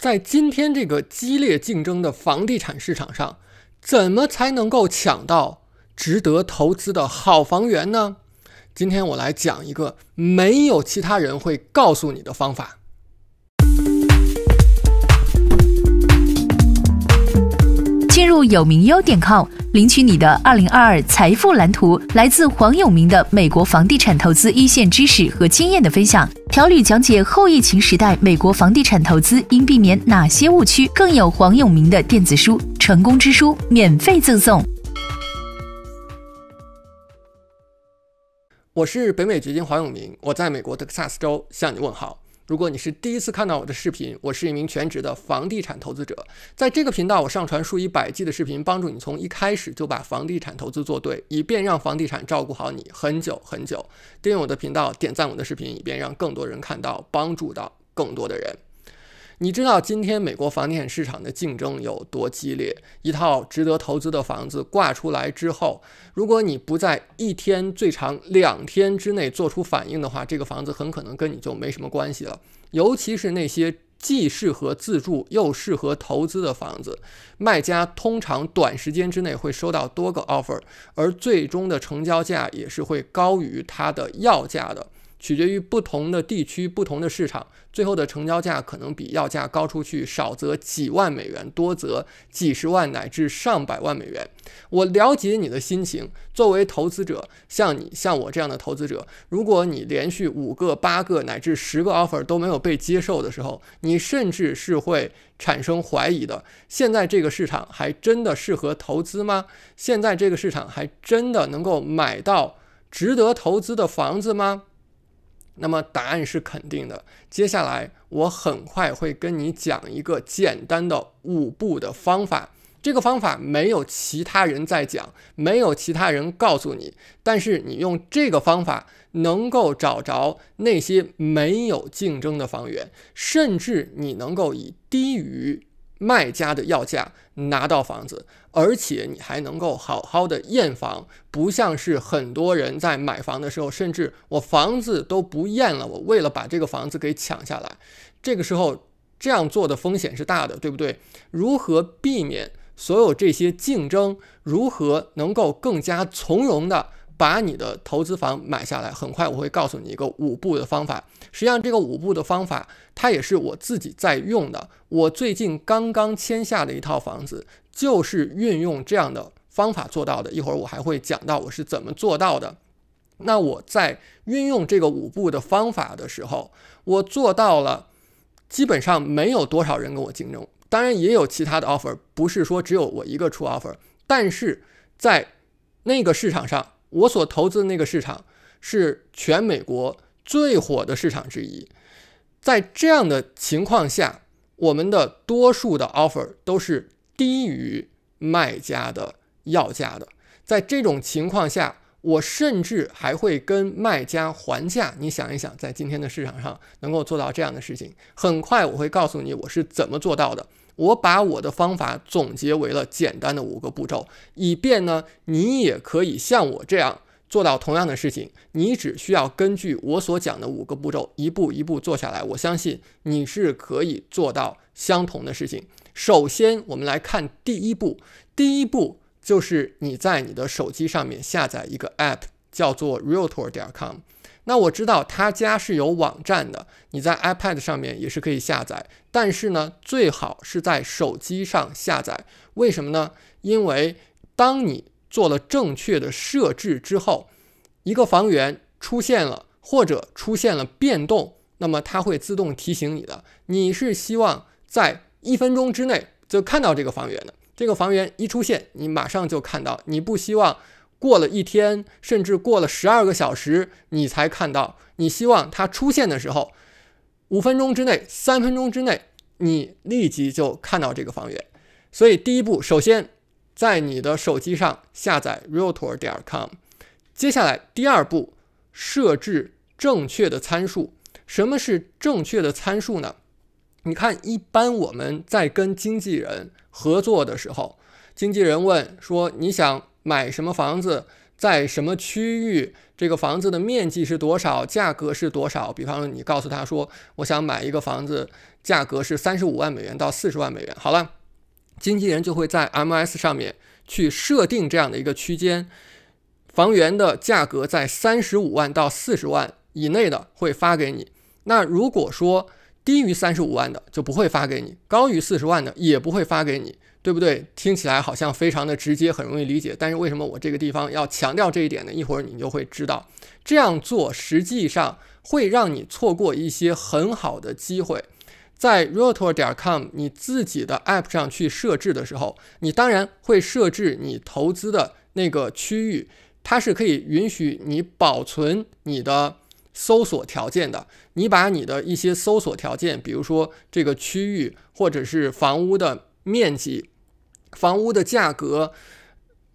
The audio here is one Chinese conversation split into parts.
在今天这个激烈竞争的房地产市场上，怎么才能够抢到值得投资的好房源呢？今天我来讲一个没有其他人会告诉你的方法。进入有名优点 com，领取你的2022财富蓝图，来自黄永明的美国房地产投资一线知识和经验的分享，条理讲解后疫情时代美国房地产投资应避免哪些误区，更有黄永明的电子书《成功之书》免费赠送。我是北美掘金黄永明，我在美国德克萨斯州向你问好。如果你是第一次看到我的视频，我是一名全职的房地产投资者，在这个频道我上传数以百计的视频，帮助你从一开始就把房地产投资做对，以便让房地产照顾好你很久很久。订阅我的频道，点赞我的视频，以便让更多人看到，帮助到更多的人。你知道今天美国房地产市场的竞争有多激烈？一套值得投资的房子挂出来之后，如果你不在一天、最长两天之内做出反应的话，这个房子很可能跟你就没什么关系了。尤其是那些既适合自住又适合投资的房子，卖家通常短时间之内会收到多个 offer，而最终的成交价也是会高于它的要价的。取决于不同的地区、不同的市场，最后的成交价可能比要价高出去，少则几万美元，多则几十万乃至上百万美元。我了解你的心情，作为投资者，像你、像我这样的投资者，如果你连续五个、八个乃至十个 offer 都没有被接受的时候，你甚至是会产生怀疑的。现在这个市场还真的适合投资吗？现在这个市场还真的能够买到值得投资的房子吗？那么答案是肯定的。接下来我很快会跟你讲一个简单的五步的方法。这个方法没有其他人在讲，没有其他人告诉你，但是你用这个方法能够找着那些没有竞争的房源，甚至你能够以低于。卖家的要价拿到房子，而且你还能够好好的验房，不像是很多人在买房的时候，甚至我房子都不验了，我为了把这个房子给抢下来，这个时候这样做的风险是大的，对不对？如何避免所有这些竞争？如何能够更加从容的？把你的投资房买下来，很快我会告诉你一个五步的方法。实际上，这个五步的方法它也是我自己在用的。我最近刚刚签下的一套房子就是运用这样的方法做到的。一会儿我还会讲到我是怎么做到的。那我在运用这个五步的方法的时候，我做到了，基本上没有多少人跟我竞争。当然也有其他的 offer，不是说只有我一个出 offer。但是在那个市场上。我所投资的那个市场是全美国最火的市场之一，在这样的情况下，我们的多数的 offer 都是低于卖家的要价的。在这种情况下，我甚至还会跟卖家还价。你想一想，在今天的市场上能够做到这样的事情，很快我会告诉你我是怎么做到的。我把我的方法总结为了简单的五个步骤，以便呢，你也可以像我这样做到同样的事情。你只需要根据我所讲的五个步骤一步一步做下来，我相信你是可以做到相同的事情。首先，我们来看第一步。第一步就是你在你的手机上面下载一个 app，叫做 Realtor 点 com。那我知道他家是有网站的，你在 iPad 上面也是可以下载，但是呢，最好是在手机上下载。为什么呢？因为当你做了正确的设置之后，一个房源出现了或者出现了变动，那么它会自动提醒你的。你是希望在一分钟之内就看到这个房源的，这个房源一出现，你马上就看到，你不希望。过了一天，甚至过了十二个小时，你才看到。你希望它出现的时候，五分钟之内，三分钟之内，你立即就看到这个房源。所以，第一步，首先在你的手机上下载 Realtor 点 com。接下来，第二步，设置正确的参数。什么是正确的参数呢？你看，一般我们在跟经纪人合作的时候，经纪人问说：“你想？”买什么房子，在什么区域？这个房子的面积是多少？价格是多少？比方说，你告诉他说，我想买一个房子，价格是三十五万美元到四十万美元。好了，经纪人就会在 M S 上面去设定这样的一个区间，房源的价格在三十五万到四十万以内的会发给你。那如果说，低于三十五万的就不会发给你，高于四十万的也不会发给你，对不对？听起来好像非常的直接，很容易理解。但是为什么我这个地方要强调这一点呢？一会儿你就会知道。这样做实际上会让你错过一些很好的机会。在 Realtor.com 你自己的 App 上去设置的时候，你当然会设置你投资的那个区域，它是可以允许你保存你的。搜索条件的，你把你的一些搜索条件，比如说这个区域或者是房屋的面积、房屋的价格、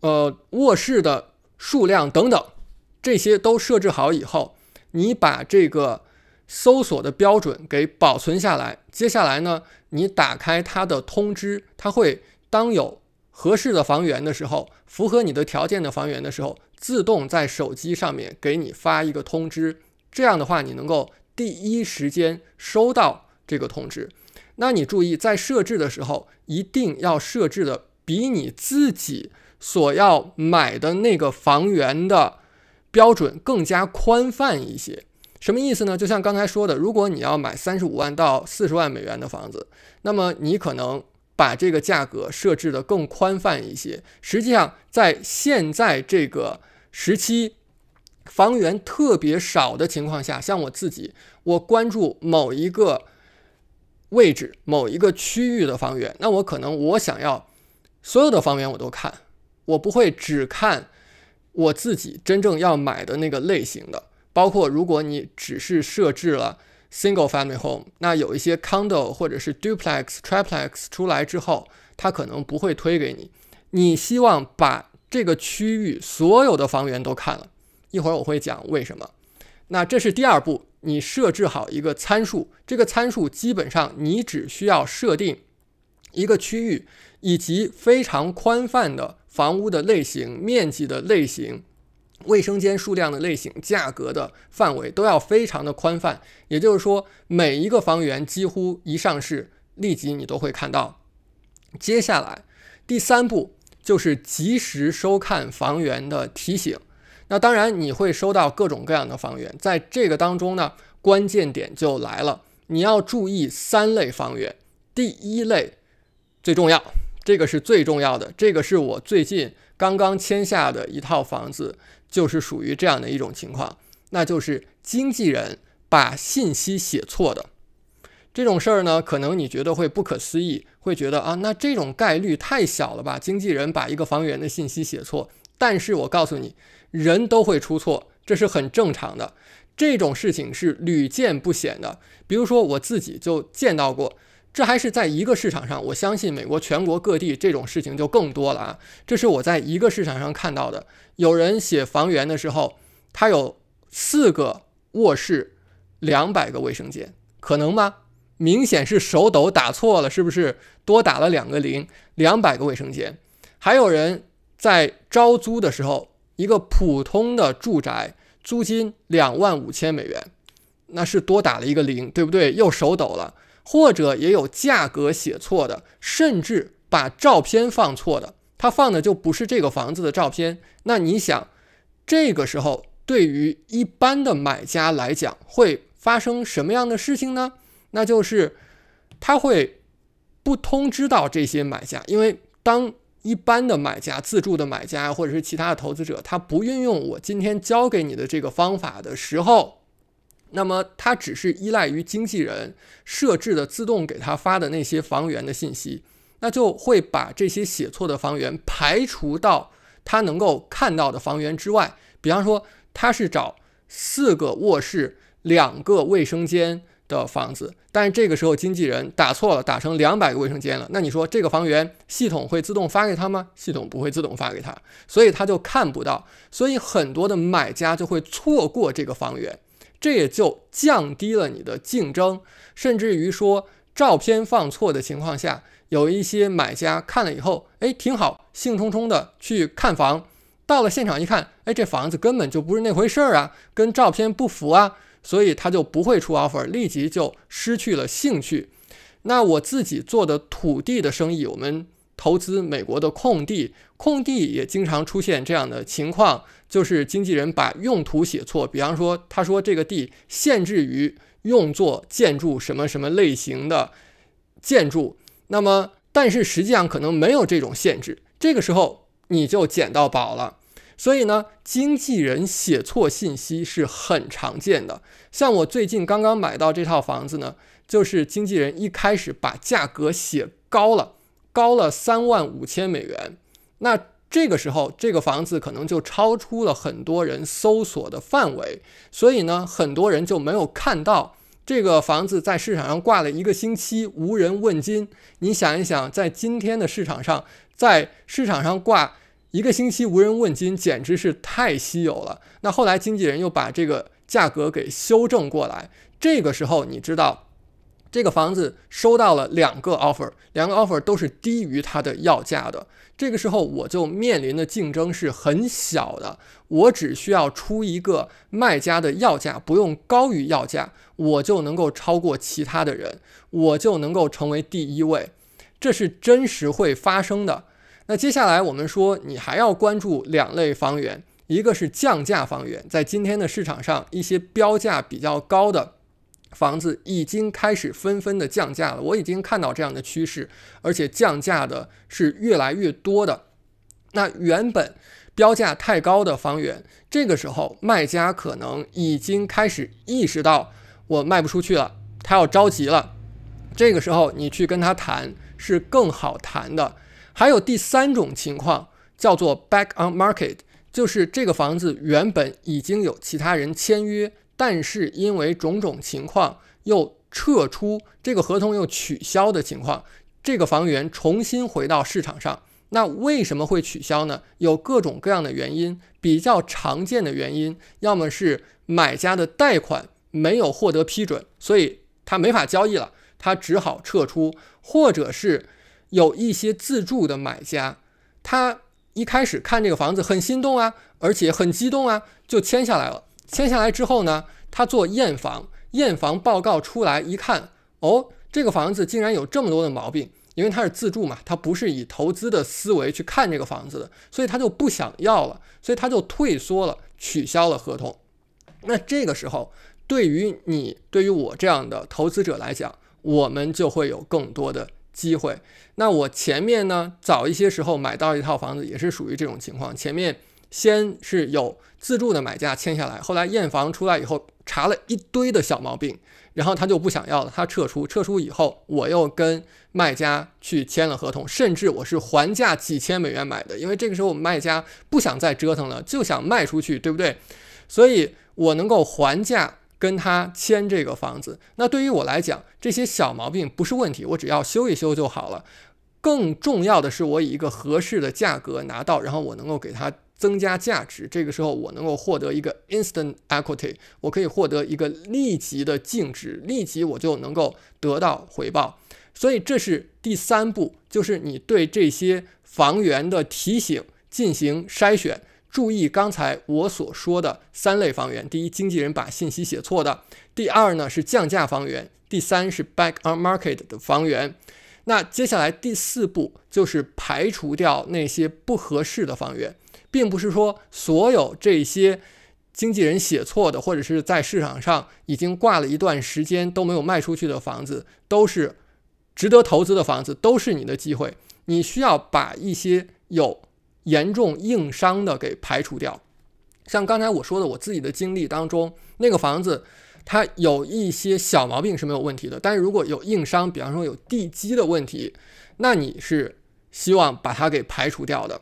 呃卧室的数量等等，这些都设置好以后，你把这个搜索的标准给保存下来。接下来呢，你打开它的通知，它会当有合适的房源的时候，符合你的条件的房源的时候，自动在手机上面给你发一个通知。这样的话，你能够第一时间收到这个通知。那你注意，在设置的时候，一定要设置的比你自己所要买的那个房源的标准更加宽泛一些。什么意思呢？就像刚才说的，如果你要买三十五万到四十万美元的房子，那么你可能把这个价格设置的更宽泛一些。实际上，在现在这个时期。房源特别少的情况下，像我自己，我关注某一个位置、某一个区域的房源，那我可能我想要所有的房源我都看，我不会只看我自己真正要买的那个类型的。包括如果你只是设置了 single family home，那有一些 condo 或者是 duplex、triplex 出来之后，它可能不会推给你。你希望把这个区域所有的房源都看了。一会儿我会讲为什么。那这是第二步，你设置好一个参数，这个参数基本上你只需要设定一个区域，以及非常宽泛的房屋的类型、面积的类型、卫生间数量的类型、价格的范围都要非常的宽泛。也就是说，每一个房源几乎一上市，立即你都会看到。接下来，第三步就是及时收看房源的提醒。那当然，你会收到各种各样的房源，在这个当中呢，关键点就来了，你要注意三类房源，第一类最重要，这个是最重要的，这个是我最近刚刚签下的一套房子，就是属于这样的一种情况，那就是经纪人把信息写错的，这种事儿呢，可能你觉得会不可思议，会觉得啊，那这种概率太小了吧，经纪人把一个房源的信息写错，但是我告诉你。人都会出错，这是很正常的，这种事情是屡见不鲜的。比如说我自己就见到过，这还是在一个市场上。我相信美国全国各地这种事情就更多了啊。这是我在一个市场上看到的，有人写房源的时候，他有四个卧室，两百个卫生间，可能吗？明显是手抖打错了，是不是多打了两个零？两百个卫生间，还有人在招租的时候。一个普通的住宅租金两万五千美元，那是多打了一个零，对不对？又手抖了，或者也有价格写错的，甚至把照片放错的，他放的就不是这个房子的照片。那你想，这个时候对于一般的买家来讲，会发生什么样的事情呢？那就是他会不通知到这些买家，因为当。一般的买家、自住的买家或者是其他的投资者，他不运用我今天教给你的这个方法的时候，那么他只是依赖于经纪人设置的自动给他发的那些房源的信息，那就会把这些写错的房源排除到他能够看到的房源之外。比方说，他是找四个卧室、两个卫生间。的房子，但这个时候经纪人打错了，打成两百个卫生间了。那你说这个房源系统会自动发给他吗？系统不会自动发给他，所以他就看不到。所以很多的买家就会错过这个房源，这也就降低了你的竞争。甚至于说照片放错的情况下，有一些买家看了以后，哎挺好，兴冲冲的去看房，到了现场一看，哎这房子根本就不是那回事儿啊，跟照片不符啊。所以他就不会出 offer，立即就失去了兴趣。那我自己做的土地的生意，我们投资美国的空地，空地也经常出现这样的情况，就是经纪人把用途写错，比方说他说这个地限制于用作建筑什么什么类型的建筑，那么但是实际上可能没有这种限制，这个时候你就捡到宝了。所以呢，经纪人写错信息是很常见的。像我最近刚刚买到这套房子呢，就是经纪人一开始把价格写高了，高了三万五千美元。那这个时候，这个房子可能就超出了很多人搜索的范围，所以呢，很多人就没有看到这个房子在市场上挂了一个星期，无人问津。你想一想，在今天的市场上，在市场上挂。一个星期无人问津，简直是太稀有了。那后来经纪人又把这个价格给修正过来。这个时候，你知道这个房子收到了两个 offer，两个 offer 都是低于它的要价的。这个时候，我就面临的竞争是很小的。我只需要出一个卖家的要价，不用高于要价，我就能够超过其他的人，我就能够成为第一位。这是真实会发生的。那接下来我们说，你还要关注两类房源，一个是降价房源，在今天的市场上，一些标价比较高的房子已经开始纷纷的降价了。我已经看到这样的趋势，而且降价的是越来越多的。那原本标价太高的房源，这个时候卖家可能已经开始意识到我卖不出去了，他要着急了。这个时候你去跟他谈是更好谈的。还有第三种情况叫做 back on market，就是这个房子原本已经有其他人签约，但是因为种种情况又撤出，这个合同又取消的情况，这个房源重新回到市场上。那为什么会取消呢？有各种各样的原因，比较常见的原因，要么是买家的贷款没有获得批准，所以他没法交易了，他只好撤出，或者是。有一些自住的买家，他一开始看这个房子很心动啊，而且很激动啊，就签下来了。签下来之后呢，他做验房，验房报告出来一看，哦，这个房子竟然有这么多的毛病，因为他是自住嘛，他不是以投资的思维去看这个房子的，所以他就不想要了，所以他就退缩了，取消了合同。那这个时候，对于你、对于我这样的投资者来讲，我们就会有更多的。机会，那我前面呢早一些时候买到一套房子也是属于这种情况，前面先是有自住的买家签下来，后来验房出来以后查了一堆的小毛病，然后他就不想要了，他撤出，撤出以后我又跟卖家去签了合同，甚至我是还价几千美元买的，因为这个时候我们卖家不想再折腾了，就想卖出去，对不对？所以我能够还价。跟他签这个房子，那对于我来讲，这些小毛病不是问题，我只要修一修就好了。更重要的是，我以一个合适的价格拿到，然后我能够给他增加价值。这个时候，我能够获得一个 instant equity，我可以获得一个立即的净值，立即我就能够得到回报。所以，这是第三步，就是你对这些房源的提醒进行筛选。注意刚才我所说的三类房源：第一，经纪人把信息写错的；第二呢是降价房源；第三是 back on market 的房源。那接下来第四步就是排除掉那些不合适的房源，并不是说所有这些经纪人写错的，或者是在市场上已经挂了一段时间都没有卖出去的房子，都是值得投资的房子，都是你的机会。你需要把一些有。严重硬伤的给排除掉，像刚才我说的，我自己的经历当中，那个房子它有一些小毛病是没有问题的，但是如果有硬伤，比方说有地基的问题，那你是希望把它给排除掉的。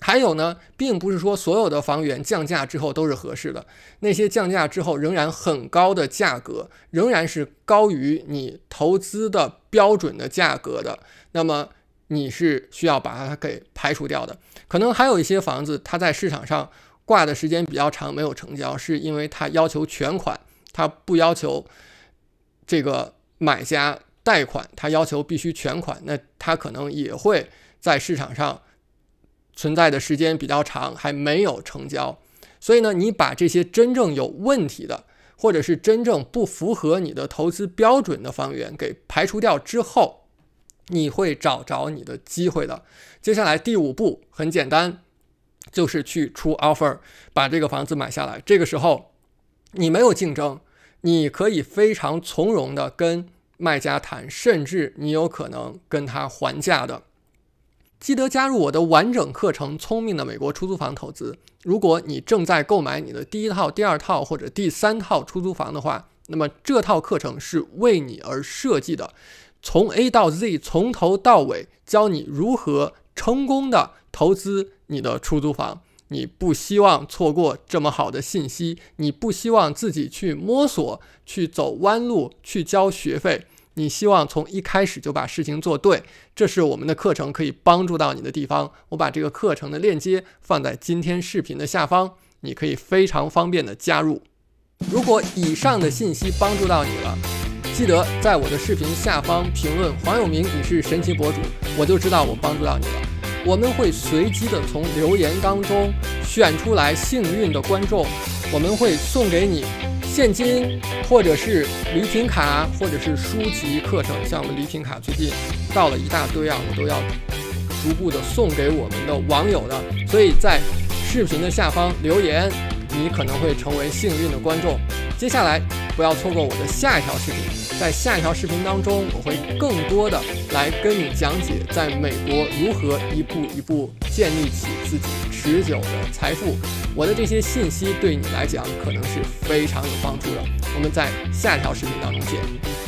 还有呢，并不是说所有的房源降价之后都是合适的，那些降价之后仍然很高的价格，仍然是高于你投资的标准的价格的，那么。你是需要把它给排除掉的。可能还有一些房子，它在市场上挂的时间比较长，没有成交，是因为它要求全款，它不要求这个买家贷款，它要求必须全款，那它可能也会在市场上存在的时间比较长，还没有成交。所以呢，你把这些真正有问题的，或者是真正不符合你的投资标准的房源给排除掉之后。你会找着你的机会的。接下来第五步很简单，就是去出 offer，把这个房子买下来。这个时候你没有竞争，你可以非常从容的跟卖家谈，甚至你有可能跟他还价的。记得加入我的完整课程《聪明的美国出租房投资》。如果你正在购买你的第一套、第二套或者第三套出租房的话，那么这套课程是为你而设计的。从 A 到 Z，从头到尾教你如何成功的投资你的出租房。你不希望错过这么好的信息，你不希望自己去摸索、去走弯路、去交学费，你希望从一开始就把事情做对。这是我们的课程可以帮助到你的地方。我把这个课程的链接放在今天视频的下方，你可以非常方便的加入。如果以上的信息帮助到你了。记得在我的视频下方评论“黄永明，你是神奇博主”，我就知道我帮助到你了。我们会随机的从留言当中选出来幸运的观众，我们会送给你现金，或者是礼品卡，或者是书籍、课程。像我们礼品卡最近到了一大堆啊，我都要逐步的送给我们的网友的。所以在视频的下方留言，你可能会成为幸运的观众。接下来不要错过我的下一条视频，在下一条视频当中，我会更多的来跟你讲解，在美国如何一步一步建立起自己持久的财富。我的这些信息对你来讲可能是非常有帮助的。我们在下一条视频当中见。